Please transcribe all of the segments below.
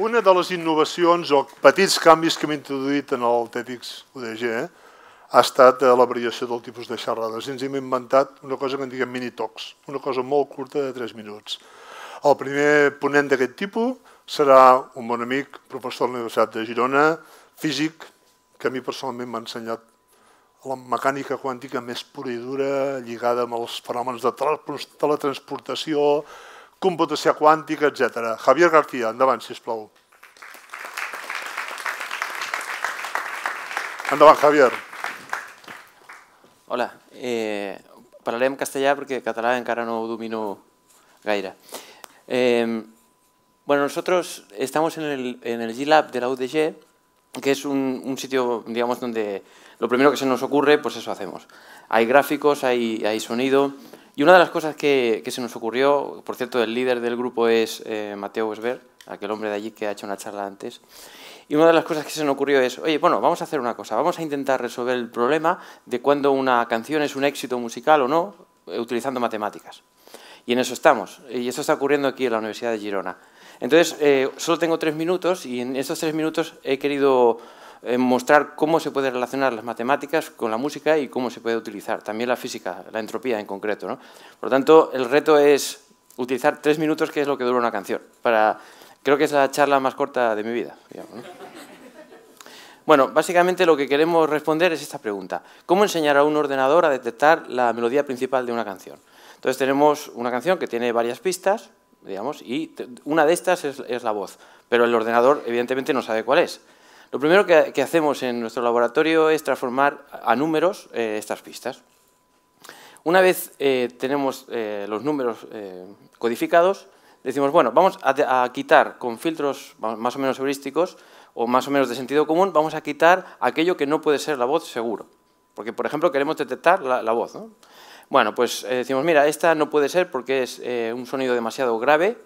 una de les innovacions o petits canvis que hem introduït en el TEDx UDG eh, ha estat eh, la variació del tipus de xerrades. Ens hem inventat una cosa que en diguem mini-talks, una cosa molt curta de 3 minuts. El primer ponent d'aquest tipus serà un bon amic, professor de la Universitat de Girona, físic, que a mi personalment m'ha ensenyat la mecànica quàntica més pura i dura, lligada amb els fenòmens de teletransportació, computació quàntica, etc. Javier García, endavant, si plau. Endavant, Javier. Hola, eh, parlarem castellà perquè català encara no ho domino gaire. Eh, bueno, nosotros estamos en el, en el G-Lab de la UDG, que es un, un, sitio, digamos, donde lo primero que se nos ocurre, pues eso hacemos. Hay gráficos, hay, hay sonido, Y una de las cosas que, se nos ocurrió, por cierto, el líder del grupo es eh, Mateo Wesberg, aquel hombre de allí que ha hecho una charla antes, y una de las cosas que se nos ocurrió es, oye, bueno, vamos a hacer una cosa, vamos a intentar resolver el problema de cuándo una canción es un éxito musical o no, eh, utilizando matemáticas. Y en eso estamos, y eso está ocurriendo aquí en la Universidad de Girona. Entonces, eh, solo tengo tres minutos y en estos tres minutos he querido en eh, mostrar cómo se puede relacionar las matemáticas con la música y cómo se puede utilizar, también la física, la entropía en concreto. Por lo tanto, el reto es utilizar tres minutos, que es lo que dura una canción. Para, creo que es la charla más corta de mi vida. Bueno, básicamente lo que queremos responder es esta pregunta. ¿Cómo enseñar a un ordenador a detectar la melodía principal de una canción? Entonces tenemos una canción que tiene varias pistas, digamos, y una de estas es la voz, pero el ordenador evidentemente no sabe cuál es. Lo primero que, hacemos en nuestro laboratorio es transformar a números eh, estas pistas. Una vez eh, tenemos eh, los números codificados, decimos, bueno, vamos a, quitar con filtros más o menos heurísticos o más o menos de sentido común, vamos a quitar aquello que no puede ser la voz seguro. Porque, por ejemplo, queremos detectar la, voz. Bueno, pues decimos, mira, esta no puede ser porque es un sonido demasiado grave,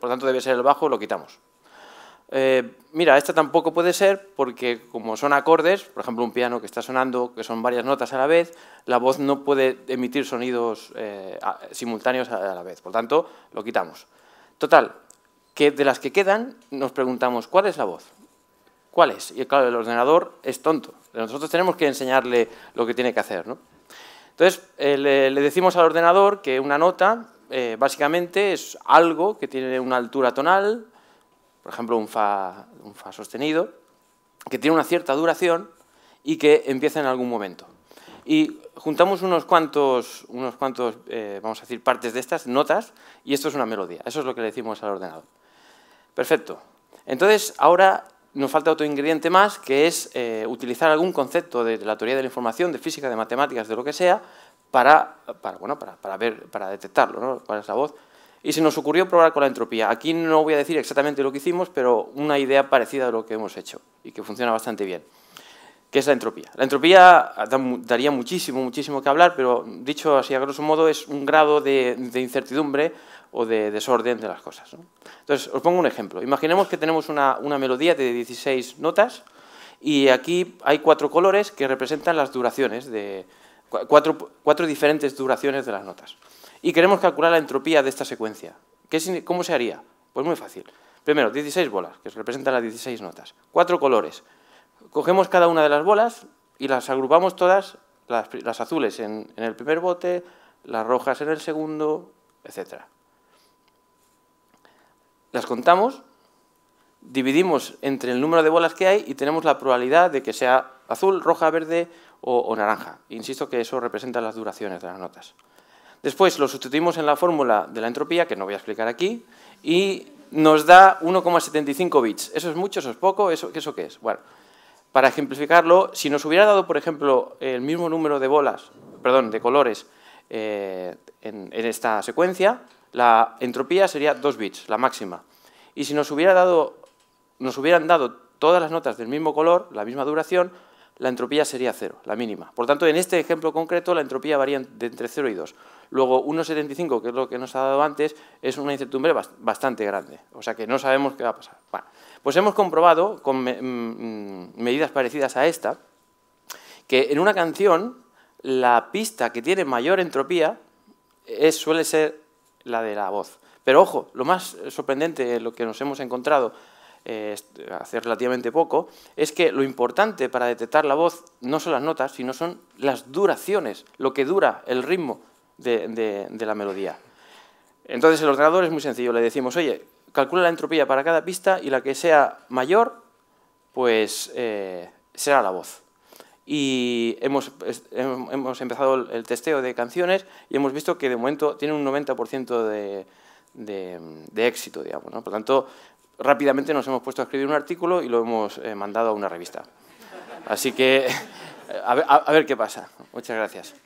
por tanto debe ser el bajo, lo quitamos. Eh, mira, esta tampoco puede ser porque como son acordes, por ejemplo un piano que está sonando, que son varias notas a la vez, la voz no puede emitir sonidos eh, simultáneos a la vez, por tanto lo quitamos. Total, que de las que quedan nos preguntamos cuál es la voz, cuál es, y claro, el ordenador es tonto, nosotros tenemos que enseñarle lo que tiene que hacer. Entonces eh, le, decimos al ordenador que una nota básicamente es algo que tiene una altura tonal, por ejemplo, un fa, un fa sostenido, que tiene una cierta duración y que empieza en algún momento. Y juntamos unos cuantos, unos cuantos eh, vamos a decir, partes de estas notas y esto es una melodía. Eso es lo que le decimos al ordenador. Perfecto. Entonces, ahora nos falta otro ingrediente más, que es eh, utilizar algún concepto de la teoría de la información, de física, de matemáticas, de lo que sea, para, bueno, para, ver, para detectarlo, ¿no? ¿Cuál es la voz? y se nos ocurrió probar con la entropía. Aquí no voy a decir exactamente lo que hicimos, pero una idea parecida a lo que hemos hecho y que funciona bastante bien, que es la entropía. La entropía daría muchísimo, muchísimo que hablar, pero dicho así a grosso modo es un grado de, incertidumbre o de desorden de las cosas. Entonces, os pongo un ejemplo. Imaginemos que tenemos una, melodía de 16 notas y aquí hay cuatro colores que representan las duraciones, de, cuatro diferentes duraciones de las notas y queremos calcular la entropía de esta secuencia. ¿Cómo se haría? Pues muy fácil. Primero, 16 bolas, que representan las 16 notas. Cuatro colores. Cogemos cada una de las bolas y las agrupamos todas, las, azules en, el primer bote, las rojas en el segundo, etc. Las contamos, dividimos entre el número de bolas que hay y tenemos la probabilidad de que sea azul, roja, verde o naranja. Insisto que eso representa las duraciones de las notas. Después lo sustituimos en la fórmula de la entropía, que no voy a explicar aquí, y nos da 1,75 bits. ¿Eso es mucho? ¿Eso es poco? ¿Eso, qué es? Bueno, para ejemplificarlo, si nos hubiera dado, por ejemplo, el mismo número de bolas, perdón, de colores eh, en, esta secuencia, la entropía sería 2 bits, la máxima. Y si nos, hubiera nos hubieran dado todas las notas del mismo color, la misma duración, la entropía sería cero, la mínima. Por tanto, en este ejemplo concreto, la entropía varía de entre 0 y 2. Luego, 1,75, que es lo que nos ha dado antes, es una incertidumbre bastante grande. O sea que no sabemos qué va a pasar. pues hemos comprobado, con mm, mm, medidas parecidas a esta, que en una canción, la pista que tiene mayor entropía suele ser la de la voz. Pero ojo, lo más sorprendente, lo que nos hemos encontrado eh, hacer relativamente poco, es que lo importante para detectar la voz no son las notas, sino son las duraciones, lo que dura el ritmo de, la melodía. Entonces el ordenador es muy sencillo, le decimos, oye, calcula la entropía para cada pista y la que sea mayor, pues eh, será la voz. Y hemos, empezado el, testeo de canciones y hemos visto que de momento tiene un 90% de, de, éxito, digamos. Por lo tanto, rápidamente nos hemos puesto a escribir un artículo y lo hemos eh, mandado a una revista. Así que, a ver, a ver qué pasa. Muchas gracias.